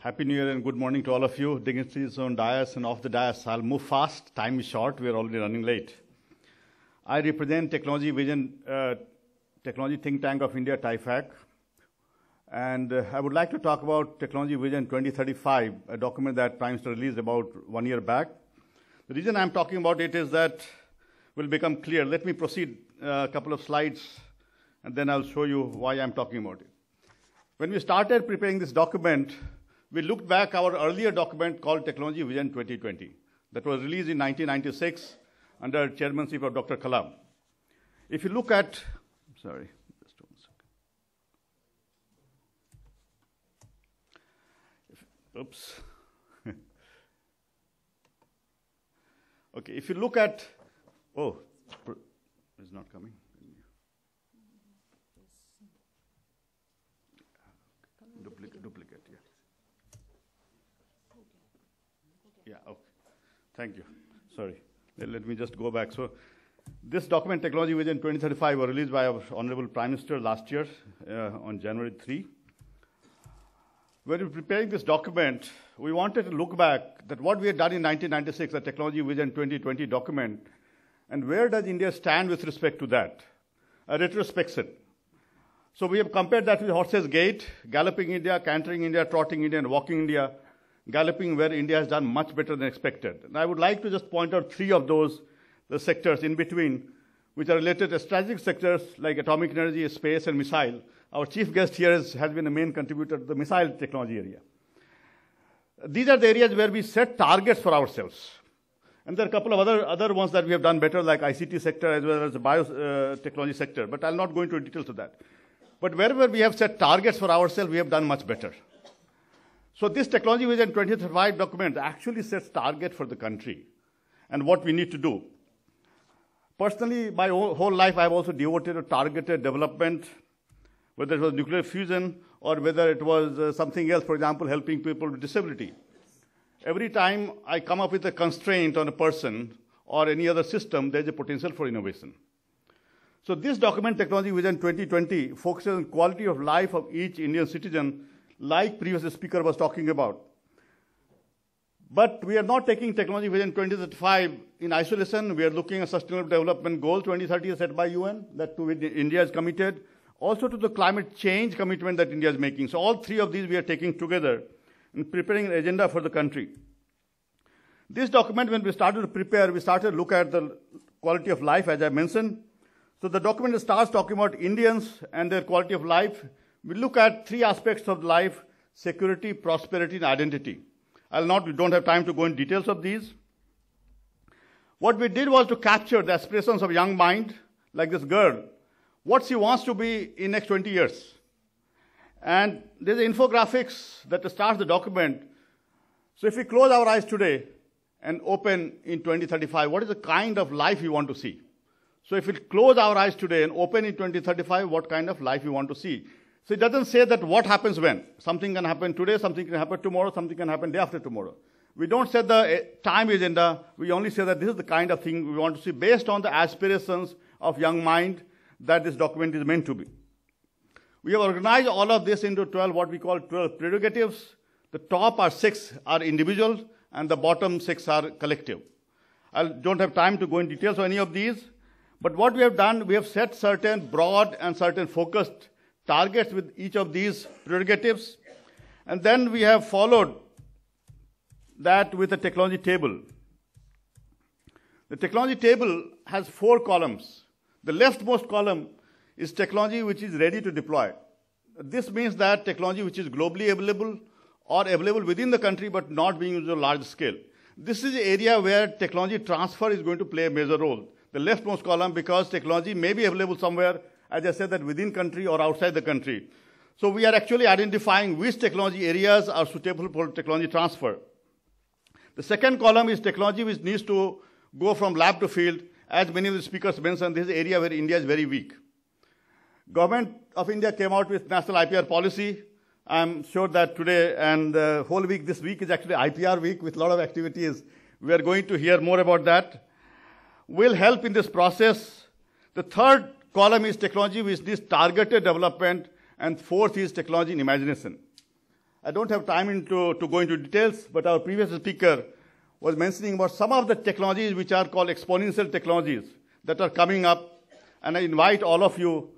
Happy New Year and good morning to all of you, dignitaries on dais and off the dais. I'll move fast. Time is short. We're already running late. I represent Technology Vision, uh, Technology Think Tank of India, TIFAC. And uh, I would like to talk about Technology Vision 2035, a document that Prime Minister released about one year back. The reason I'm talking about it is that will become clear. Let me proceed uh, a couple of slides, and then I'll show you why I'm talking about it. When we started preparing this document, we looked back our earlier document called Technology Vision 2020 that was released in 1996 under chairmanship of Dr. Kalam. If you look at, sorry, just one second. If, oops. okay, if you look at, oh, it's not coming. Yeah, okay. Thank you. Sorry. Let me just go back. So this document, Technology Vision 2035, was released by our Honorable Prime Minister last year uh, on January 3. When we were preparing this document, we wanted to look back that what we had done in 1996, the Technology Vision 2020 document, and where does India stand with respect to that? A retrospection. So we have compared that with Horses Gate, Galloping India, Cantering India, Trotting India, and Walking India, galloping where India has done much better than expected. And I would like to just point out three of those the sectors in between, which are related to strategic sectors like atomic energy, space, and missile. Our chief guest here is, has been a main contributor to the missile technology area. These are the areas where we set targets for ourselves. And there are a couple of other, other ones that we have done better, like ICT sector as well as the biotechnology uh, sector, but I'll not go into details of that. But wherever we have set targets for ourselves, we have done much better. So this technology vision 2035 document actually sets target for the country and what we need to do. Personally, my whole life I've also devoted to targeted development, whether it was nuclear fusion or whether it was uh, something else, for example, helping people with disability. Every time I come up with a constraint on a person or any other system, there's a potential for innovation. So this document, Technology Vision 2020, focuses on quality of life of each Indian citizen like previous speaker was talking about. But we are not taking technology within 2035 in isolation. We are looking at sustainable development goal 2030 set by UN, that to which India is committed, also to the climate change commitment that India is making. So all three of these we are taking together and preparing an agenda for the country. This document, when we started to prepare, we started to look at the quality of life, as I mentioned. So the document starts talking about Indians and their quality of life we look at three aspects of life, security, prosperity, and identity. I'll not, we don't have time to go in details of these. What we did was to capture the aspirations of young mind, like this girl, what she wants to be in next 20 years. And there's infographics that starts the document. So if we close our eyes today and open in 2035, what is the kind of life we want to see? So if we close our eyes today and open in 2035, what kind of life we want to see? So it doesn't say that what happens when. Something can happen today, something can happen tomorrow, something can happen day after tomorrow. We don't set the eh, time agenda. We only say that this is the kind of thing we want to see based on the aspirations of young mind that this document is meant to be. We have organized all of this into 12, what we call 12 prerogatives. The top are six are individual and the bottom six are collective. I don't have time to go in details on any of these, but what we have done, we have set certain broad and certain focused targets with each of these prerogatives. And then we have followed that with a technology table. The technology table has four columns. The leftmost column is technology which is ready to deploy. This means that technology which is globally available or available within the country but not being used on a large scale. This is the area where technology transfer is going to play a major role. The leftmost column because technology may be available somewhere as I said, that within country or outside the country. So we are actually identifying which technology areas are suitable for technology transfer. The second column is technology which needs to go from lab to field. As many of the speakers mentioned, this is an area where India is very weak. Government of India came out with national IPR policy. I'm sure that today and the whole week, this week is actually IPR week with a lot of activities. We are going to hear more about that. Will help in this process. The third Column is technology which needs targeted development, and fourth is technology and imagination. I don't have time into, to go into details, but our previous speaker was mentioning about some of the technologies which are called exponential technologies that are coming up. And I invite all of you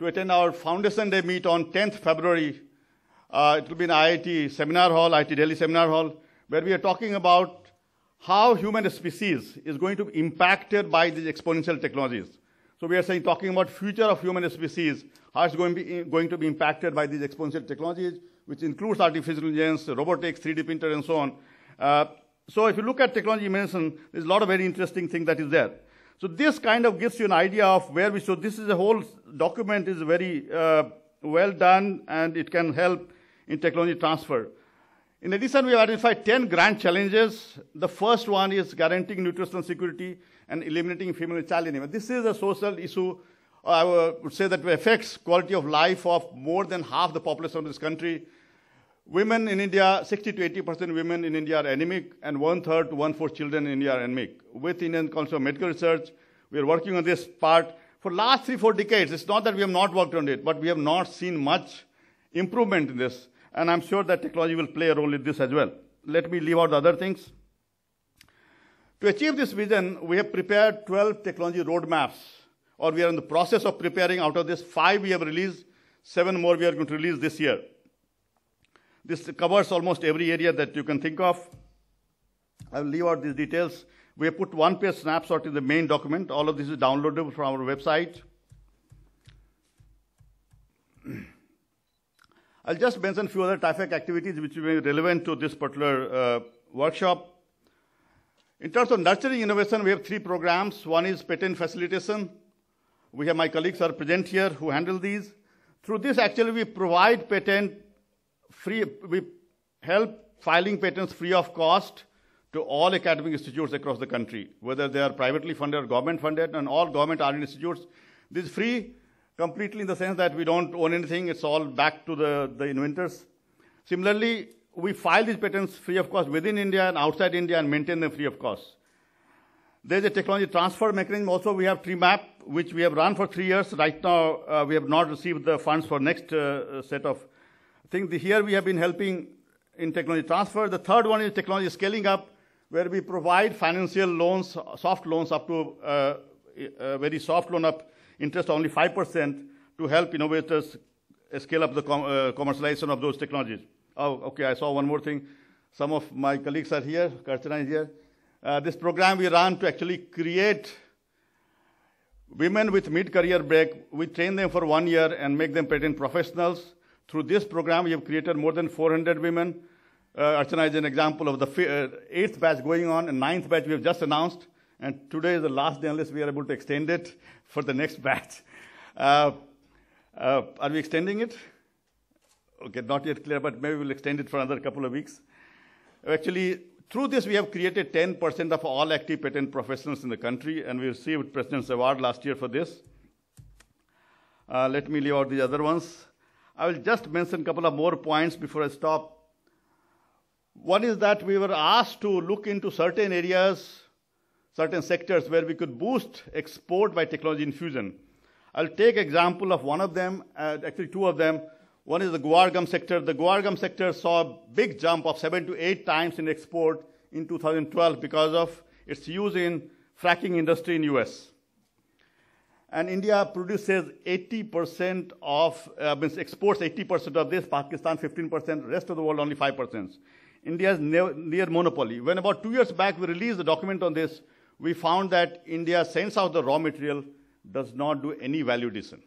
to attend our Foundation Day meet on 10th February. Uh, it will be in IIT Seminar Hall, IIT Delhi Seminar Hall, where we are talking about how human species is going to be impacted by these exponential technologies. So we are saying, talking about future of human species, how it's going to be, going to be impacted by these exponential technologies, which includes artificial intelligence, robotics, 3D printer, and so on. Uh, so if you look at technology medicine, there's a lot of very interesting thing that is there. So this kind of gives you an idea of where we, so this is a whole document is very uh, well done and it can help in technology transfer. In addition, we have identified 10 grand challenges. The first one is guaranteeing nutritional security and eliminating female child labor. This is a social issue. I would say that affects quality of life of more than half the population of this country. Women in India, 60 to 80 percent women in India are anemic, and one third to one fourth children in India are anemic. With Indian Council of Medical Research, we are working on this part for last three, four decades. It's not that we have not worked on it, but we have not seen much improvement in this. And I'm sure that technology will play a role in this as well. Let me leave out the other things. To achieve this vision, we have prepared 12 technology roadmaps, or we are in the process of preparing. Out of this, five we have released, seven more we are going to release this year. This covers almost every area that you can think of. I will leave out these details. We have put one-page snapshot in the main document. All of this is downloadable from our website. I'll just mention a few other TIFAC activities which may be relevant to this particular uh, workshop. In terms of nurturing innovation, we have three programs. One is patent facilitation. We have my colleagues are present here who handle these. Through this, actually, we provide patent free, we help filing patents free of cost to all academic institutes across the country, whether they are privately funded or government funded, and all government R&D institutes. This is free completely in the sense that we don't own anything. It's all back to the, the inventors. Similarly, we file these patents free of cost within India and outside India and maintain them free of cost. There's a technology transfer mechanism. Also, we have TreeMap, which we have run for three years. Right now, uh, we have not received the funds for next uh, set of things. Here we have been helping in technology transfer. The third one is technology scaling up, where we provide financial loans, soft loans up to uh, a uh, very soft loan up interest only 5% to help innovators scale up the com uh, commercialization of those technologies. Oh, okay, I saw one more thing. Some of my colleagues are here, Karchana is here. Uh, this program we ran to actually create women with mid-career break. We train them for one year and make them patent professionals. Through this program, we have created more than 400 women. Uh, Archana is an example of the uh, eighth batch going on, and ninth batch we have just announced. And today is the last day unless we are able to extend it for the next batch. Uh, uh, are we extending it? okay, not yet clear, but maybe we'll extend it for another couple of weeks. Actually, through this, we have created 10% of all active patent professionals in the country, and we received President's Award last year for this. Uh, let me leave out the other ones. I will just mention a couple of more points before I stop. One is that we were asked to look into certain areas, certain sectors where we could boost export by technology infusion. I'll take example of one of them, uh, actually two of them, one is the guar gum sector. The guar gum sector saw a big jump of seven to eight times in export in 2012 because of its use in fracking industry in U.S. And India produces 80% of, uh, means exports 80% of this, Pakistan 15%, rest of the world only 5%. India ne near monopoly. When about two years back we released a document on this, we found that India sends out the raw material, does not do any value addition.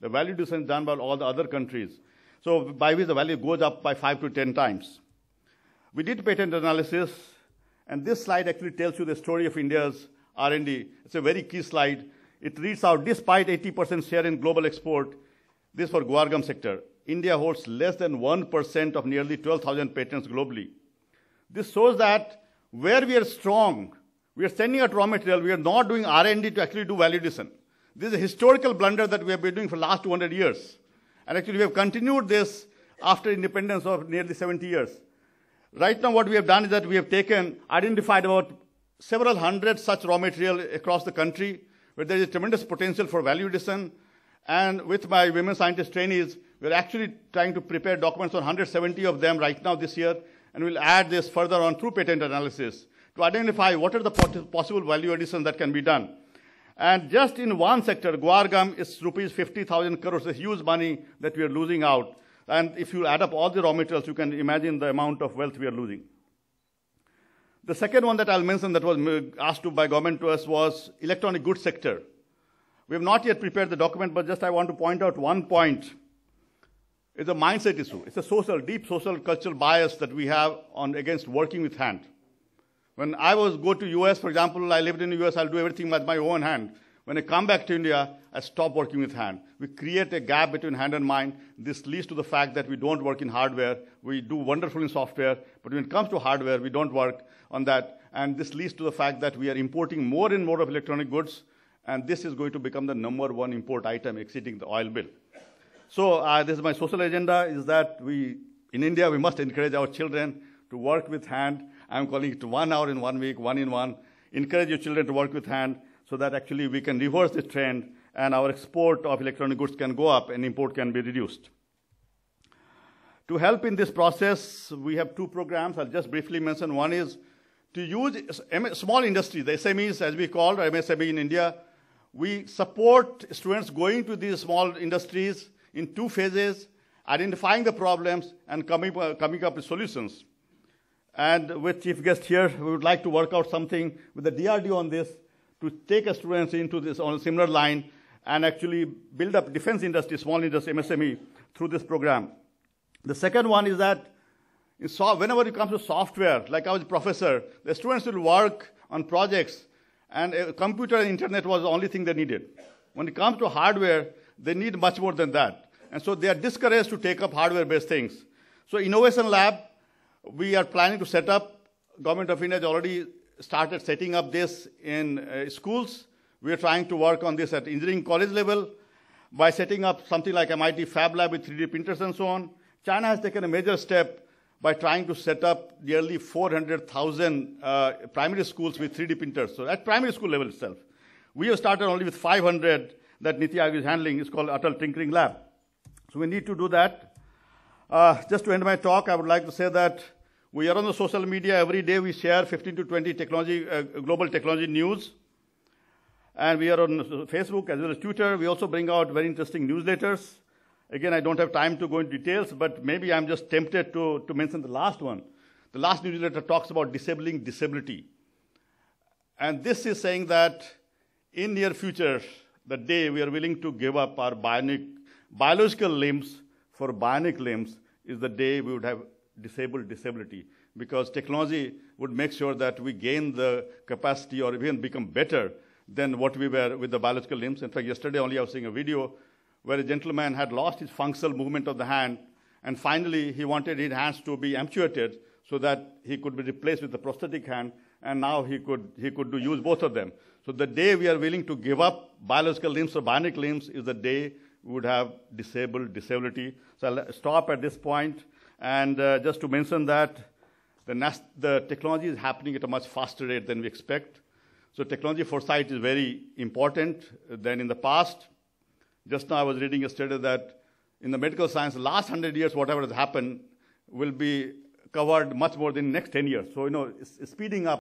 The value addition is done by all the other countries. So by which the value goes up by 5 to 10 times. We did patent analysis, and this slide actually tells you the story of India's R&D. It's a very key slide. It reads out, despite 80% share in global export, this for guargam sector, India holds less than 1% of nearly 12,000 patents globally. This shows that where we are strong, we are sending out raw material, we are not doing R&D to actually do value addition. This is a historical blunder that we have been doing for the last 200 years. And actually, we have continued this after independence of nearly 70 years. Right now, what we have done is that we have taken, identified about several hundred such raw material across the country where there is a tremendous potential for value addition. And with my women scientist trainees, we're actually trying to prepare documents on 170 of them right now this year, and we'll add this further on through patent analysis to identify what are the possible value additions that can be done. And just in one sector, Guargam is rupees 50,000 crores, a huge money that we are losing out. And if you add up all the raw materials, you can imagine the amount of wealth we are losing. The second one that I'll mention that was uh, asked to by government to us was electronic goods sector. We have not yet prepared the document, but just I want to point out one point. It's a mindset issue. It's a social, deep social cultural bias that we have on against working with hand. When I was go to US, for example, I lived in the US, I'll do everything with my own hand. When I come back to India, I stop working with hand. We create a gap between hand and mind. This leads to the fact that we don't work in hardware. We do wonderful in software, but when it comes to hardware, we don't work on that. And this leads to the fact that we are importing more and more of electronic goods, and this is going to become the number one import item exceeding the oil bill. So uh, this is my social agenda, is that we, in India, we must encourage our children to work with hand I'm calling it one hour in one week, one in one. Encourage your children to work with hand so that actually we can reverse this trend and our export of electronic goods can go up and import can be reduced. To help in this process, we have two programs. I'll just briefly mention. One is to use small industry, the SMEs as we call, or MSME in India. We support students going to these small industries in two phases, identifying the problems and coming, uh, coming up with solutions. And with Chief Guest here, we would like to work out something with the DRDO on this to take students into this on a similar line and actually build up defense industry, small industry, MSME through this program. The second one is that whenever it comes to software, like I was a professor, the students will work on projects, and a computer and internet was the only thing they needed. When it comes to hardware, they need much more than that. And so they are discouraged to take up hardware-based things. So Innovation Lab we are planning to set up, Government of India has already started setting up this in uh, schools. We are trying to work on this at engineering college level by setting up something like MIT Fab Lab with 3D printers and so on. China has taken a major step by trying to set up nearly 400,000 uh, primary schools with 3D printers. So at primary school level itself. We have started only with 500 that Niti Aayog is handling. It's called Atal Tinkering Lab. So we need to do that. Uh, just to end my talk, I would like to say that we are on the social media. Every day we share 15 to 20 technology, uh, global technology news. And we are on Facebook as well as Twitter. We also bring out very interesting newsletters. Again, I don't have time to go into details, but maybe I'm just tempted to, to mention the last one. The last newsletter talks about disabling disability. And this is saying that in near future, the day we are willing to give up our bionic, biological limbs for bionic limbs is the day we would have disabled disability because technology would make sure that we gain the capacity or even become better than what we were with the biological limbs. In fact, yesterday only I was seeing a video where a gentleman had lost his functional movement of the hand, and finally he wanted his hands to be amputated so that he could be replaced with a prosthetic hand, and now he could, he could do, use both of them. So the day we are willing to give up biological limbs or bionic limbs is the day we would have disabled disability. So I'll stop at this point. And uh, just to mention that, the, the, technology is happening at a much faster rate than we expect. So technology foresight is very important than in the past. Just now I was reading a study that in the medical science, the last 100 years, whatever has happened, will be covered much more than next 10 years. So, you know, it's, it's speeding up.